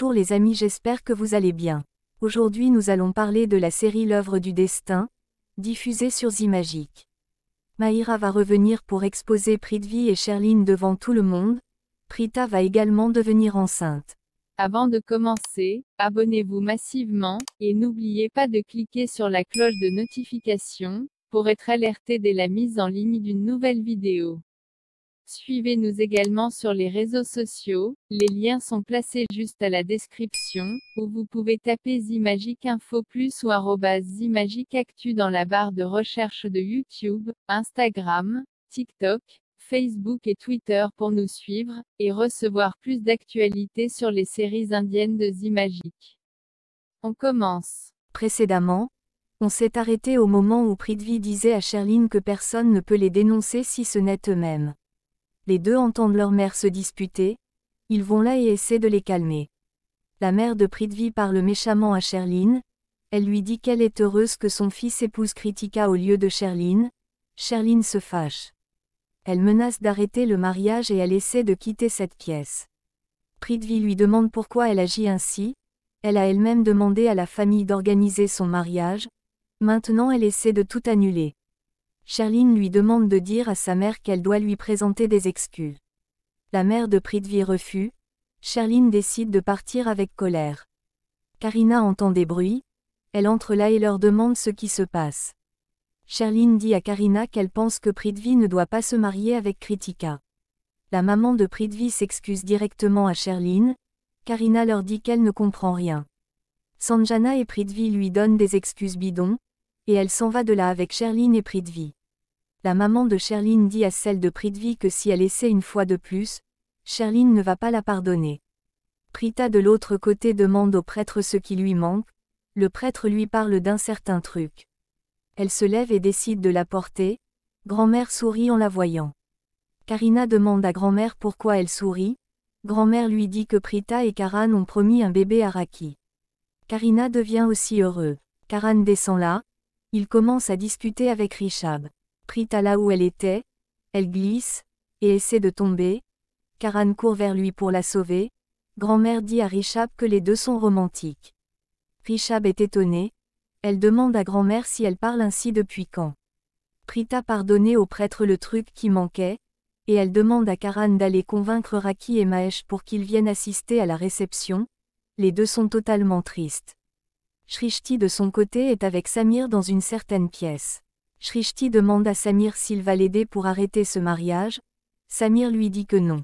Bonjour les amis j'espère que vous allez bien. Aujourd'hui nous allons parler de la série L'œuvre du destin, diffusée sur Zimagique. Maïra va revenir pour exposer Prithvi et Sherline devant tout le monde, Prita va également devenir enceinte. Avant de commencer, abonnez-vous massivement, et n'oubliez pas de cliquer sur la cloche de notification, pour être alerté dès la mise en ligne d'une nouvelle vidéo. Suivez-nous également sur les réseaux sociaux, les liens sont placés juste à la description, ou vous pouvez taper Zimagic Info Plus ou @ZimagicActu Actu dans la barre de recherche de YouTube, Instagram, TikTok, Facebook et Twitter pour nous suivre, et recevoir plus d'actualités sur les séries indiennes de Zimagic. On commence. Précédemment, on s'est arrêté au moment où Prithvi disait à Sherline que personne ne peut les dénoncer si ce n'est eux-mêmes. Les deux entendent leur mère se disputer, ils vont là et essaient de les calmer. La mère de Prithvi parle méchamment à Sherline, elle lui dit qu'elle est heureuse que son fils épouse Critica au lieu de Sherline, Sherline se fâche. Elle menace d'arrêter le mariage et elle essaie de quitter cette pièce. Prithvi lui demande pourquoi elle agit ainsi, elle a elle-même demandé à la famille d'organiser son mariage, maintenant elle essaie de tout annuler. Sherline lui demande de dire à sa mère qu'elle doit lui présenter des excuses. La mère de Prithvi refuse. Sherline décide de partir avec colère. Karina entend des bruits. Elle entre là et leur demande ce qui se passe. Sherline dit à Karina qu'elle pense que Prithvi ne doit pas se marier avec Kritika. La maman de Prithvi s'excuse directement à Sherline. Karina leur dit qu'elle ne comprend rien. Sanjana et Prithvi lui donnent des excuses bidons, et elle s'en va de là avec Cherline et Prithvi. La maman de Cherline dit à celle de Prithvi que si elle essaie une fois de plus, Cherline ne va pas la pardonner. Prita de l'autre côté demande au prêtre ce qui lui manque, le prêtre lui parle d'un certain truc. Elle se lève et décide de la porter, grand-mère sourit en la voyant. Karina demande à grand-mère pourquoi elle sourit, grand-mère lui dit que Prita et Karan ont promis un bébé à Raki. Karina devient aussi heureux. Karan descend là, il commence à discuter avec Richab. Prita là où elle était, elle glisse, et essaie de tomber. Karan court vers lui pour la sauver. Grand-mère dit à Richab que les deux sont romantiques. Richab est étonnée. Elle demande à grand-mère si elle parle ainsi depuis quand. Prita pardonnait au prêtre le truc qui manquait, et elle demande à Karan d'aller convaincre Raki et Mahesh pour qu'ils viennent assister à la réception. Les deux sont totalement tristes. Shrishti de son côté est avec Samir dans une certaine pièce. Shrishti demande à Samir s'il va l'aider pour arrêter ce mariage. Samir lui dit que non.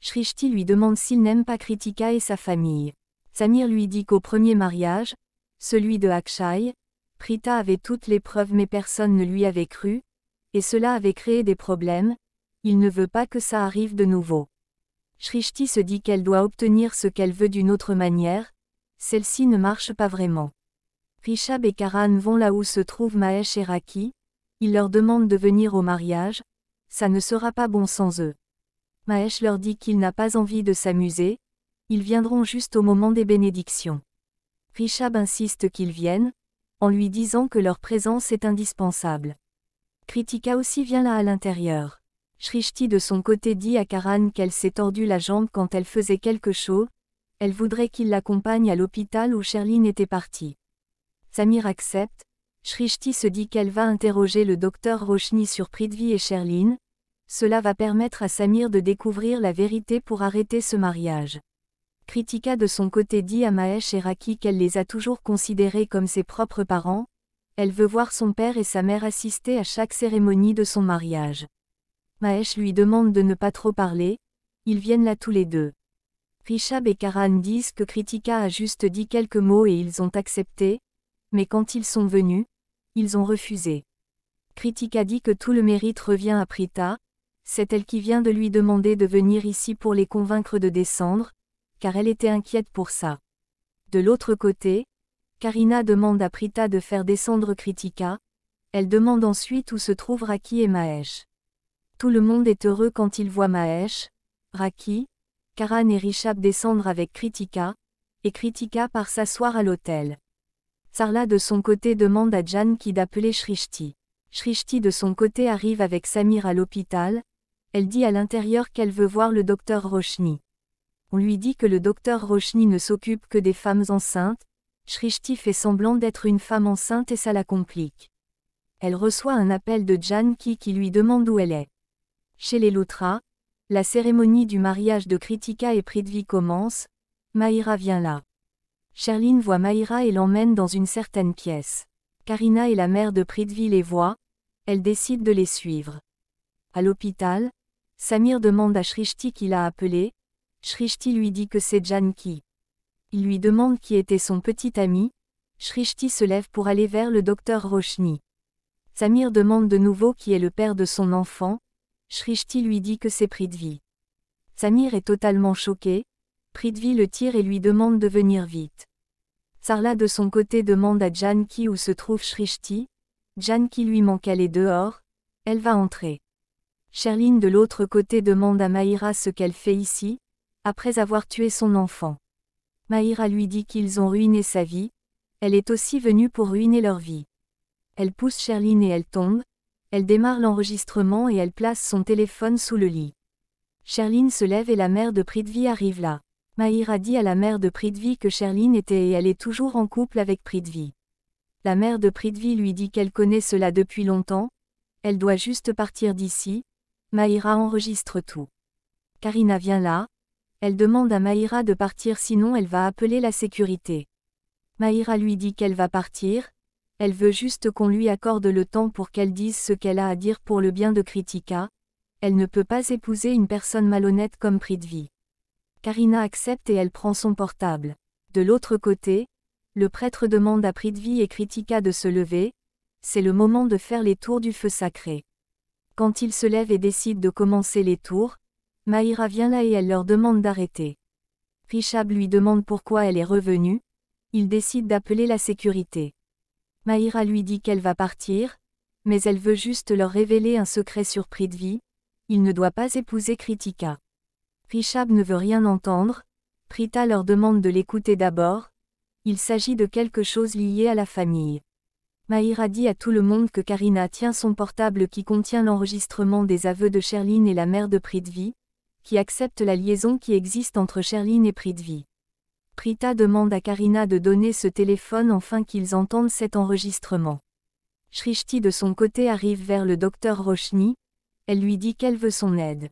Shrishti lui demande s'il n'aime pas Kritika et sa famille. Samir lui dit qu'au premier mariage, celui de Akshay, Prita avait toutes les preuves mais personne ne lui avait cru, et cela avait créé des problèmes, il ne veut pas que ça arrive de nouveau. Shrishti se dit qu'elle doit obtenir ce qu'elle veut d'une autre manière, celle-ci ne marche pas vraiment. Rishab et Karan vont là où se trouvent Mahesh et Raki, ils leur demandent de venir au mariage, ça ne sera pas bon sans eux. Mahesh leur dit qu'il n'a pas envie de s'amuser, ils viendront juste au moment des bénédictions. Rishab insiste qu'ils viennent, en lui disant que leur présence est indispensable. Kritika aussi vient là à l'intérieur. Shrishti de son côté dit à Karan qu'elle s'est tordue la jambe quand elle faisait quelque chose, elle voudrait qu'il l'accompagne à l'hôpital où Sherline était partie. Samir accepte, Shrishti se dit qu'elle va interroger le docteur Roshni sur Prithvi et Sherline, cela va permettre à Samir de découvrir la vérité pour arrêter ce mariage. Kritika de son côté dit à Mahesh et Raki qu'elle les a toujours considérés comme ses propres parents, elle veut voir son père et sa mère assister à chaque cérémonie de son mariage. Mahesh lui demande de ne pas trop parler, ils viennent là tous les deux. Richab et Karan disent que Kritika a juste dit quelques mots et ils ont accepté, mais quand ils sont venus, ils ont refusé. Kritika dit que tout le mérite revient à Prita, c'est elle qui vient de lui demander de venir ici pour les convaincre de descendre, car elle était inquiète pour ça. De l'autre côté, Karina demande à Prita de faire descendre Kritika, elle demande ensuite où se trouvent Raki et Mahesh. Tout le monde est heureux quand il voit Mahesh, Raki, Karan et Rishab descendre avec Kritika, et Kritika part s'asseoir à l'hôtel. Sarla de son côté demande à Janki d'appeler Shrishti. Shrishti de son côté arrive avec Samir à l'hôpital, elle dit à l'intérieur qu'elle veut voir le docteur Roshni. On lui dit que le docteur Roshni ne s'occupe que des femmes enceintes, Shrishti fait semblant d'être une femme enceinte et ça la complique. Elle reçoit un appel de Janki qui lui demande où elle est. Chez les Loutras, la cérémonie du mariage de Kritika et Prithvi commence. Maïra vient là. Sherline voit Maïra et l'emmène dans une certaine pièce. Karina et la mère de Prithvi les voient. Elle décide de les suivre. À l'hôpital, Samir demande à Shrishti qui l'a appelé. Shrishti lui dit que c'est Janki. Il lui demande qui était son petit ami. Shrishti se lève pour aller vers le docteur Roshni. Samir demande de nouveau qui est le père de son enfant. Shrishti lui dit que c'est Prithvi. Samir est totalement choqué, Prithvi le tire et lui demande de venir vite. Sarla de son côté demande à Janki où se trouve Shrishti, Janki lui manque aller dehors, elle va entrer. Sherline de l'autre côté demande à Mahira ce qu'elle fait ici, après avoir tué son enfant. Mahira lui dit qu'ils ont ruiné sa vie, elle est aussi venue pour ruiner leur vie. Elle pousse Sherline et elle tombe, elle démarre l'enregistrement et elle place son téléphone sous le lit. Sherline se lève et la mère de Prithvi arrive là. Mahira dit à la mère de Prithvi que Sherline était et elle est toujours en couple avec Prithvi. La mère de Prithvi lui dit qu'elle connaît cela depuis longtemps, elle doit juste partir d'ici, Mahira enregistre tout. Karina vient là, elle demande à Mahira de partir sinon elle va appeler la sécurité. Mahira lui dit qu'elle va partir, elle veut juste qu'on lui accorde le temps pour qu'elle dise ce qu'elle a à dire pour le bien de Kritika, elle ne peut pas épouser une personne malhonnête comme Prithvi. Karina accepte et elle prend son portable. De l'autre côté, le prêtre demande à Prithvi et Kritika de se lever, c'est le moment de faire les tours du feu sacré. Quand ils se lèvent et décident de commencer les tours, Mahira vient là et elle leur demande d'arrêter. Rishab lui demande pourquoi elle est revenue, il décide d'appeler la sécurité. Maïra lui dit qu'elle va partir, mais elle veut juste leur révéler un secret sur il ne doit pas épouser Kritika. Rishab ne veut rien entendre, Prita leur demande de l'écouter d'abord, il s'agit de quelque chose lié à la famille. Maïra dit à tout le monde que Karina tient son portable qui contient l'enregistrement des aveux de Sherline et la mère de Prithvi, qui accepte la liaison qui existe entre Sherline et Prithvi. Prita demande à Karina de donner ce téléphone enfin qu'ils entendent cet enregistrement. Shrishti de son côté arrive vers le docteur Roshni, elle lui dit qu'elle veut son aide.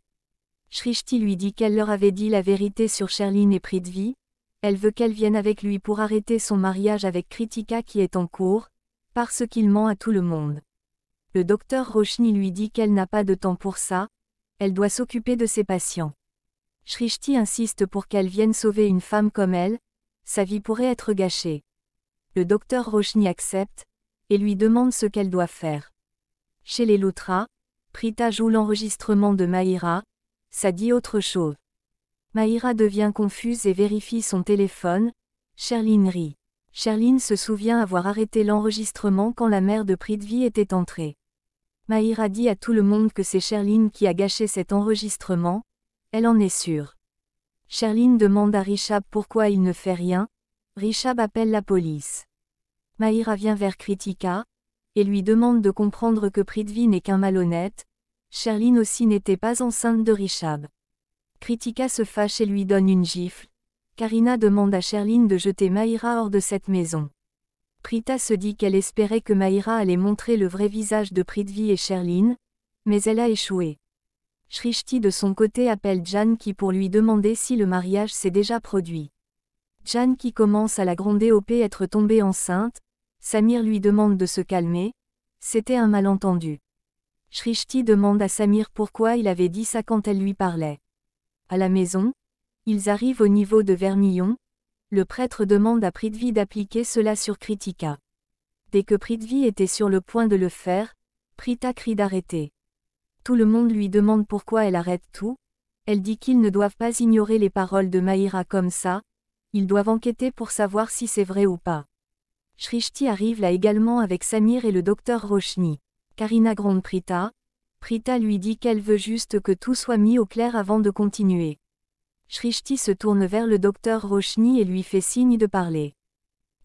Shrishti lui dit qu'elle leur avait dit la vérité sur Sherline et Prithvi, elle veut qu'elle vienne avec lui pour arrêter son mariage avec Kritika qui est en cours, parce qu'il ment à tout le monde. Le docteur Roshni lui dit qu'elle n'a pas de temps pour ça, elle doit s'occuper de ses patients. Shrishti insiste pour qu'elle vienne sauver une femme comme elle, sa vie pourrait être gâchée. Le docteur Roshni accepte, et lui demande ce qu'elle doit faire. Chez les Loutras, Prita joue l'enregistrement de Mahira, ça dit autre chose. Mahira devient confuse et vérifie son téléphone, Sherline rit. Sherline se souvient avoir arrêté l'enregistrement quand la mère de Pritvi était entrée. Mahira dit à tout le monde que c'est Sherline qui a gâché cet enregistrement, elle en est sûre. Sherline demande à Richab pourquoi il ne fait rien. Richab appelle la police. Mahira vient vers Kritika et lui demande de comprendre que Prithvi n'est qu'un malhonnête. Sherline aussi n'était pas enceinte de Richab. Kritika se fâche et lui donne une gifle. Karina demande à Sherline de jeter Mahira hors de cette maison. Prita se dit qu'elle espérait que Mahira allait montrer le vrai visage de Prithvi et Sherline, mais elle a échoué. Shrishti de son côté appelle Janki pour lui demander si le mariage s'est déjà produit. Janki commence à la gronder au être tombée enceinte, Samir lui demande de se calmer, c'était un malentendu. Shrishti demande à Samir pourquoi il avait dit ça quand elle lui parlait. À la maison, ils arrivent au niveau de Vermillon, le prêtre demande à Prithvi d'appliquer cela sur Kritika. Dès que Prithvi était sur le point de le faire, Prita crie d'arrêter. Tout le monde lui demande pourquoi elle arrête tout. Elle dit qu'ils ne doivent pas ignorer les paroles de Mahira comme ça. Ils doivent enquêter pour savoir si c'est vrai ou pas. Shrishti arrive là également avec Samir et le docteur Roshni. Karina gronde Prita. Prita lui dit qu'elle veut juste que tout soit mis au clair avant de continuer. Shrishti se tourne vers le docteur Roshni et lui fait signe de parler.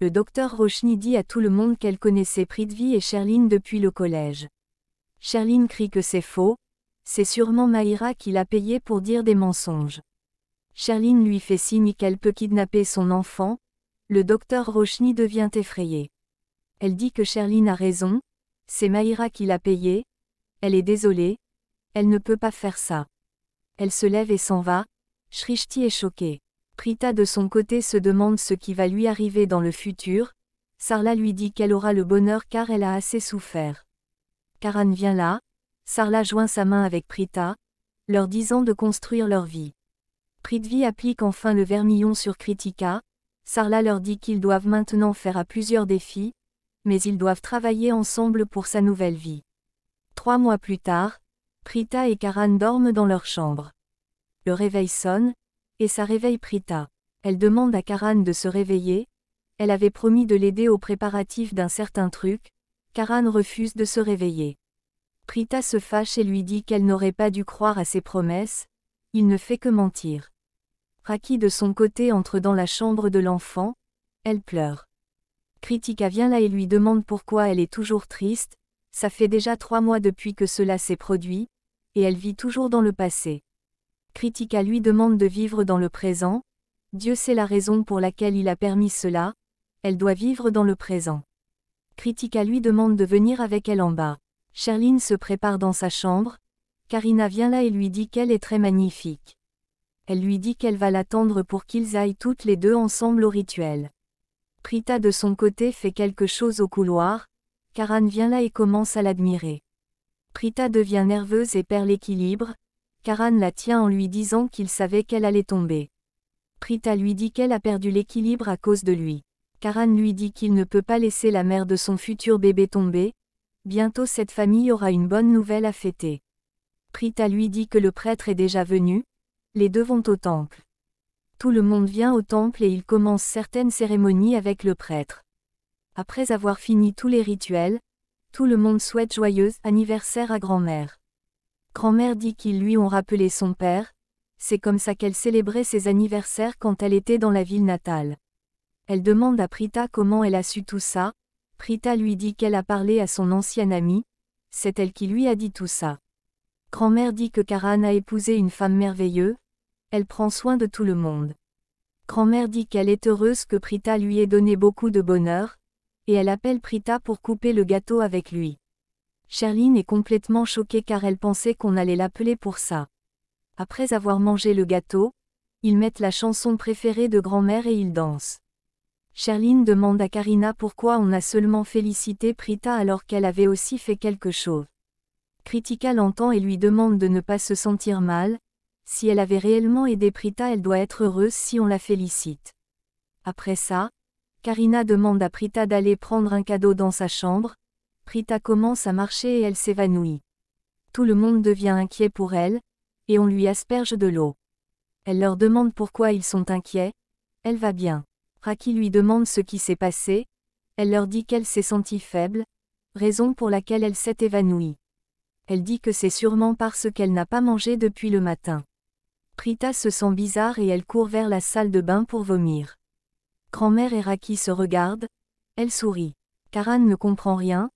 Le docteur Roshni dit à tout le monde qu'elle connaissait Prithvi et Sherline depuis le collège. Sherline crie que c'est faux. C'est sûrement Maïra qui l'a payé pour dire des mensonges. Charline lui fait signe qu'elle peut kidnapper son enfant. Le docteur Rochny devient effrayé. Elle dit que Sherline a raison. C'est Maïra qui l'a payé. Elle est désolée. Elle ne peut pas faire ça. Elle se lève et s'en va. Shrishti est choquée. Prita de son côté se demande ce qui va lui arriver dans le futur. Sarla lui dit qu'elle aura le bonheur car elle a assez souffert. Karan vient là, Sarla joint sa main avec Prita, leur disant de construire leur vie. Prithvi applique enfin le vermillon sur Kritika, Sarla leur dit qu'ils doivent maintenant faire à plusieurs défis, mais ils doivent travailler ensemble pour sa nouvelle vie. Trois mois plus tard, Prita et Karan dorment dans leur chambre. Le réveil sonne, et ça réveille Prita. Elle demande à Karan de se réveiller, elle avait promis de l'aider aux préparatifs d'un certain truc, Karan refuse de se réveiller. Prita se fâche et lui dit qu'elle n'aurait pas dû croire à ses promesses, il ne fait que mentir. Raki de son côté entre dans la chambre de l'enfant, elle pleure. Kritika vient là et lui demande pourquoi elle est toujours triste, ça fait déjà trois mois depuis que cela s'est produit, et elle vit toujours dans le passé. Kritika lui demande de vivre dans le présent, Dieu sait la raison pour laquelle il a permis cela, elle doit vivre dans le présent. Critica lui demande de venir avec elle en bas. Sherline se prépare dans sa chambre. Karina vient là et lui dit qu'elle est très magnifique. Elle lui dit qu'elle va l'attendre pour qu'ils aillent toutes les deux ensemble au rituel. Prita de son côté fait quelque chose au couloir. Karan vient là et commence à l'admirer. Prita devient nerveuse et perd l'équilibre. Karan la tient en lui disant qu'il savait qu'elle allait tomber. Prita lui dit qu'elle a perdu l'équilibre à cause de lui. Karan lui dit qu'il ne peut pas laisser la mère de son futur bébé tomber. Bientôt cette famille aura une bonne nouvelle à fêter. Prita lui dit que le prêtre est déjà venu. Les deux vont au temple. Tout le monde vient au temple et il commence certaines cérémonies avec le prêtre. Après avoir fini tous les rituels, tout le monde souhaite joyeux anniversaire à grand-mère. Grand-mère dit qu'ils lui ont rappelé son père, c'est comme ça qu'elle célébrait ses anniversaires quand elle était dans la ville natale. Elle demande à Prita comment elle a su tout ça. Prita lui dit qu'elle a parlé à son ancienne amie. C'est elle qui lui a dit tout ça. Grand-mère dit que Karan a épousé une femme merveilleuse. Elle prend soin de tout le monde. Grand-mère dit qu'elle est heureuse que Prita lui ait donné beaucoup de bonheur, et elle appelle Prita pour couper le gâteau avec lui. Sherline est complètement choquée car elle pensait qu'on allait l'appeler pour ça. Après avoir mangé le gâteau, ils mettent la chanson préférée de grand-mère et ils dansent. Sherline demande à Karina pourquoi on a seulement félicité Prita alors qu'elle avait aussi fait quelque chose. Kritika l'entend et lui demande de ne pas se sentir mal, si elle avait réellement aidé Prita elle doit être heureuse si on la félicite. Après ça, Karina demande à Prita d'aller prendre un cadeau dans sa chambre, Prita commence à marcher et elle s'évanouit. Tout le monde devient inquiet pour elle, et on lui asperge de l'eau. Elle leur demande pourquoi ils sont inquiets, elle va bien. Raki lui demande ce qui s'est passé, elle leur dit qu'elle s'est sentie faible, raison pour laquelle elle s'est évanouie. Elle dit que c'est sûrement parce qu'elle n'a pas mangé depuis le matin. Prita se sent bizarre et elle court vers la salle de bain pour vomir. Grand-mère et Raki se regardent, elle sourit. Karan ne comprend rien,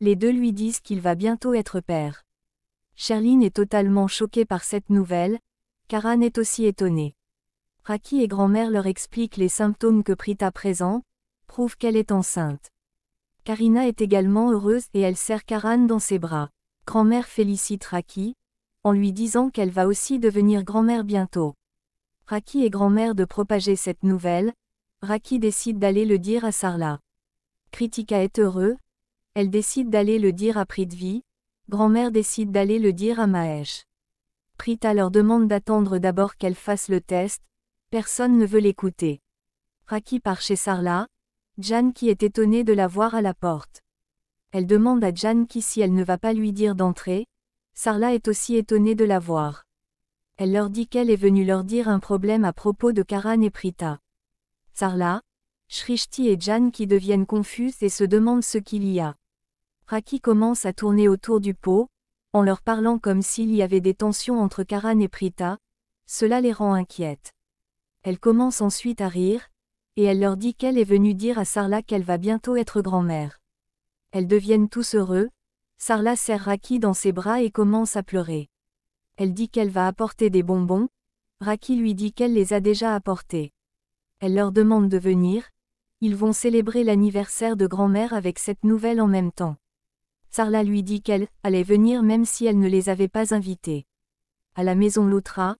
les deux lui disent qu'il va bientôt être père. Sherline est totalement choquée par cette nouvelle, Karan est aussi étonnée. Raki et grand-mère leur expliquent les symptômes que Prita présente, prouvent qu'elle est enceinte. Karina est également heureuse et elle serre Karan dans ses bras. Grand-mère félicite Raki, en lui disant qu'elle va aussi devenir grand-mère bientôt. Raki et grand-mère de propager cette nouvelle, Raki décide d'aller le dire à Sarla. Kritika est heureux, elle décide d'aller le dire à Pritvi, grand-mère décide d'aller le dire à Mahesh. Prita leur demande d'attendre d'abord qu'elle fasse le test, Personne ne veut l'écouter. Raki part chez Sarla, Jan qui est étonnée de la voir à la porte. Elle demande à Jan qui si elle ne va pas lui dire d'entrer, Sarla est aussi étonnée de la voir. Elle leur dit qu'elle est venue leur dire un problème à propos de Karan et Prita. Sarla, Shrishti et Jan qui deviennent confuses et se demandent ce qu'il y a. Raki commence à tourner autour du pot, en leur parlant comme s'il y avait des tensions entre Karan et Prita, cela les rend inquiètes. Elle commence ensuite à rire, et elle leur dit qu'elle est venue dire à Sarla qu'elle va bientôt être grand-mère. Elles deviennent tous heureux, Sarla serre Raki dans ses bras et commence à pleurer. Elle dit qu'elle va apporter des bonbons, Raki lui dit qu'elle les a déjà apportés. Elle leur demande de venir, ils vont célébrer l'anniversaire de grand-mère avec cette nouvelle en même temps. Sarla lui dit qu'elle allait venir même si elle ne les avait pas invités. À la maison Loutra,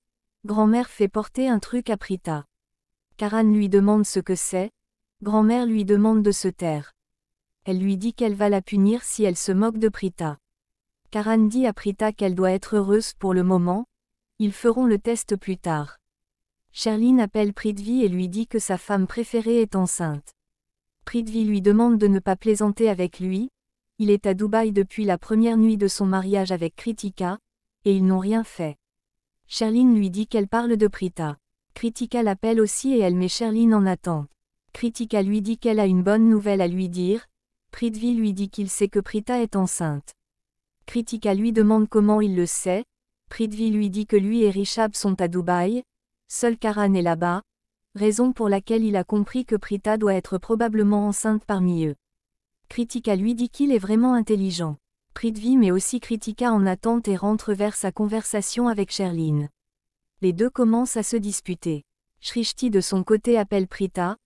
Grand-mère fait porter un truc à Prita. Karan lui demande ce que c'est, grand-mère lui demande de se taire. Elle lui dit qu'elle va la punir si elle se moque de Prita. Karan dit à Prita qu'elle doit être heureuse pour le moment, ils feront le test plus tard. Sherline appelle Prithvi et lui dit que sa femme préférée est enceinte. Prithvi lui demande de ne pas plaisanter avec lui, il est à Dubaï depuis la première nuit de son mariage avec Kritika, et ils n'ont rien fait. Sherline lui dit qu'elle parle de Prita. Kritika l'appelle aussi et elle met Sherline en attente. Kritika lui dit qu'elle a une bonne nouvelle à lui dire. Prithvi lui dit qu'il sait que Prita est enceinte. Kritika lui demande comment il le sait. Prithvi lui dit que lui et Rishab sont à Dubaï. Seul Karan est là-bas. Raison pour laquelle il a compris que Prita doit être probablement enceinte parmi eux. Kritika lui dit qu'il est vraiment intelligent. Pritvi mais aussi Critica en attente et rentre vers sa conversation avec Sherline. Les deux commencent à se disputer. Shrishti de son côté appelle Prita.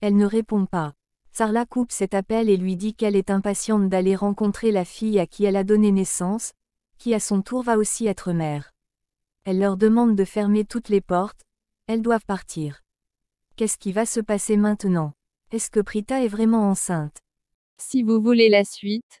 Elle ne répond pas. Sarla coupe cet appel et lui dit qu'elle est impatiente d'aller rencontrer la fille à qui elle a donné naissance, qui à son tour va aussi être mère. Elle leur demande de fermer toutes les portes, elles doivent partir. Qu'est-ce qui va se passer maintenant Est-ce que Prita est vraiment enceinte Si vous voulez la suite,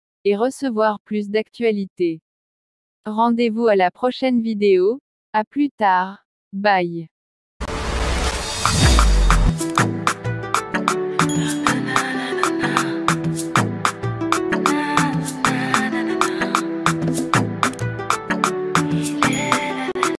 et recevoir plus d'actualités. Rendez-vous à la prochaine vidéo, à plus tard, bye.